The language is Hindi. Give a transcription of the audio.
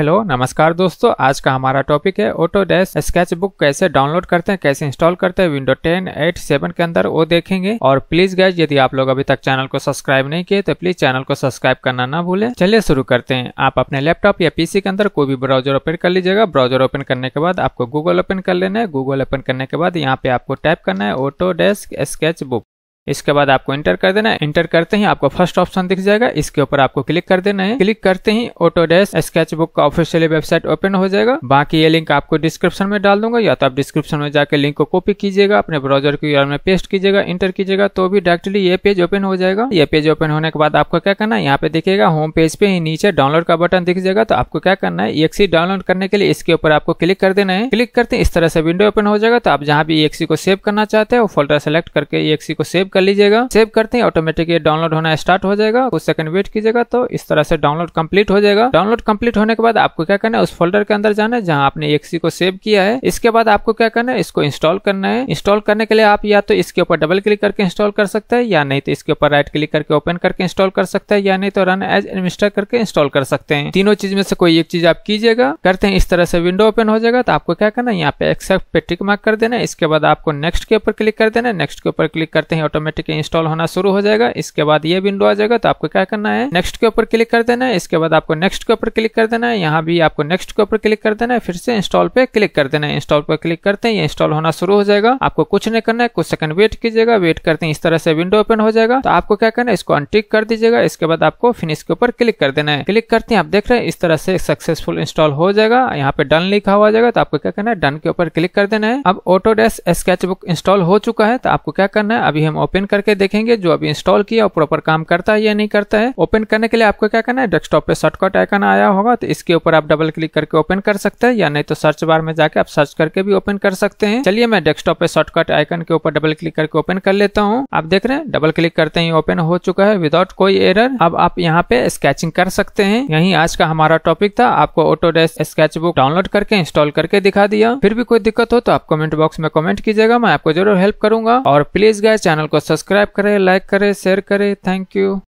हेलो नमस्कार दोस्तों आज का हमारा टॉपिक है ऑटो डैश स्केच बुक कैसे डाउनलोड करते हैं कैसे इंस्टॉल करते हैं विंडो 10, 8, 7 के अंदर वो देखेंगे और प्लीज गैस यदि आप लोग अभी तक चैनल को सब्सक्राइब नहीं किए तो प्लीज चैनल को सब्सक्राइब करना ना भूले चलिए शुरू करते हैं आप अपने लैपटॉप या पीसी के अंदर कोई भी ब्राउजर ओपन कर लीजिएगा ब्राउजर ओपन करने के बाद आपको गूगल ओपन कर लेना है गूगल ओपन करने के बाद यहाँ पे आपको टाइप करना है ऑटो डेस्क स्केच बुक इसके बाद आपको एंटर कर देना है इंटर करते ही आपको फर्स्ट ऑप्शन दिख जाएगा इसके ऊपर आपको क्लिक कर देना है क्लिक करते ही ऑटोडेस्क स्केच बुक का ऑफिशियली वेबसाइट ओपन हो जाएगा बाकी ये लिंक आपको डिस्क्रिप्शन में डाल दूंगा या तो आप डिस्क्रिप्शन में जाकर लिंक को कॉपी कीजिएगा अपने ब्राउजर की ओर में पेस्ट कीजिएगा इंटर कीजिएगा तो भी डायरेक्टली ये पेज ओपन हो जाएगा ये पेज ओपन होने के बाद आपको क्या करना है यहाँ पे देखिएगा होम पेज पे ही नीचे डाउनलोड का बटन दिख जाएगा तो आपको क्या करना है सी डाउनलोड करने के लिए इसके ऊपर आपको क्लिक कर देना है क्लिक करते इस तरह से विंडो ओपन हो जाएगा तो आप जहाँ भी सी को सेव करना चाहते वो फोल्डर सेलेक्ट करके सी को सेव कर लीजिएगा सेव करते ही ऑटोमेटिक ये डाउनलोड होना स्टार्ट हो जाएगा कुछ सेकंड वेट कीजिएगा तो इस तरह से डाउनलोड कंप्लीट हो जाएगा डाउनलोड कंप्लीट होने के बाद आपको क्या करना है उस फोल्डर के अंदर जाना है जहाँ आपने एक्सी को सेव किया है इसके बाद आपको क्या करना है इसको इंस्टॉल करना है इंस्टॉल करने के लिए आप या तो इसके ऊपर डबल क्लिक करके इंस्टॉल कर सकते हैं या नहीं तो इसके ऊपर राइट क्लिक करके ओपन करके इंस्टॉल कर सकते हैं या नहीं तो रन एज एडमिनिस्टर करके इंस्टॉल कर सकते हैं तीनों चीज में से कोई एक चीज आप कीजिएगा करते हैं इस तरह से विंडो ओपन हो जाएगा तो आपको क्या करना है यहाँ पे एक्सेप्ट पे टिक मार्क कर देना इसके बाद आपको नेक्स्ट के ऊपर क्लिक कर देना नेक्स्ट के ऊपर क्लिक करते हैं ऑटोमेटिक इंस्टॉल होना शुरू हो जाएगा इसके बाद ये विंडो आ जाएगा तो आपको क्या करना है नेक्स्ट के ऊपर क्लिक कर देना है इसके बाद आपको नेक्स्ट के ऊपर क्लिक कर देना है यहाँ भी आपको नेक्स्ट के ऊपर क्लिक कर देना है फिर से इंस्टॉल पे क्लिक कर देना है इंस्टॉल पर क्लिक करते हैं ये इंस्टॉल होना शुरू हो जाएगा आपको कुछ नहीं करना है कुछ सेकंड वेट कीजिएगा वेट करते हैं इस तरह से विंडो ओपन हो जाएगा तो आपको क्या करना है इसको अनटिक कर दीजिएगा इसके बाद आपको फिनिश के ऊपर क्लिक कर देना है क्लिक करते हैं आप देख रहे हैं इस तरह से सक्सेसफुल इंस्टॉल हो जाएगा यहाँ पे डन लिखा हुआ जाएगा तो आपको क्या करना है डन के ऊपर क्लिक कर देना है अब ऑटोडेस्क स्केचबुक इंस्टॉल हो चुका है तो आपको क्या करना है अभी हम ओपन करके देखेंगे जो अभी इंस्टॉल किया और प्रॉपर काम करता है या नहीं करता है ओपन करने के लिए आपको क्या करना है डेस्कटॉप पे शॉर्टकट आइकन आया होगा तो इसके ऊपर आप डबल क्लिक करके ओपन कर सकते हैं या नहीं तो सर्च बार में जाके आप सर्च करके भी ओपन कर सकते हैं चलिए मैं डेस्कटॉप पे शॉर्टकट आइकन के ऊपर डबल क्लिक करके ओपन कर लेता हूँ आप देख रहे हैं डबल क्लिक करते ही ओपन हो चुका है विदाउट कोई एरर अब आप यहाँ पे स्केचिंग कर सकते हैं यही आज का हमारा टॉपिक था आपको डेस्क स्केच बुक डाउनलोड करके इंस्टॉल करके दिखा दिया फिर भी कोई दिक्कत हो तो आप कमेंट बॉक्स में कमेंट कीजिएगा मैं आपको जरूर हेल्प करूंगा और प्लीज गए चैनल को सब्सक्राइब करें लाइक करें शेयर करें थैंक यू